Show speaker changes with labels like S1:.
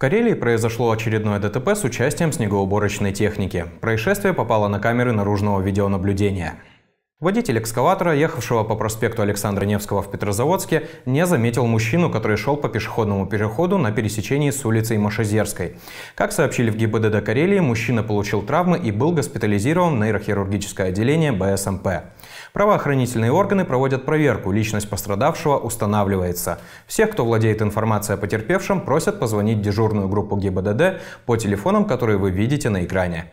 S1: Карелии произошло очередное ДТП с участием снегоуборочной техники. Происшествие попало на камеры наружного видеонаблюдения. Водитель экскаватора, ехавшего по проспекту Александра Невского в Петрозаводске, не заметил мужчину, который шел по пешеходному переходу на пересечении с улицей Машезерской. Как сообщили в ГИБДД Карелии, мужчина получил травмы и был госпитализирован в нейрохирургическое отделение БСМП. Правоохранительные органы проводят проверку, личность пострадавшего устанавливается. Всех, кто владеет информацией о потерпевшем, просят позвонить дежурную группу ГИБДД по телефонам, которые вы видите на экране.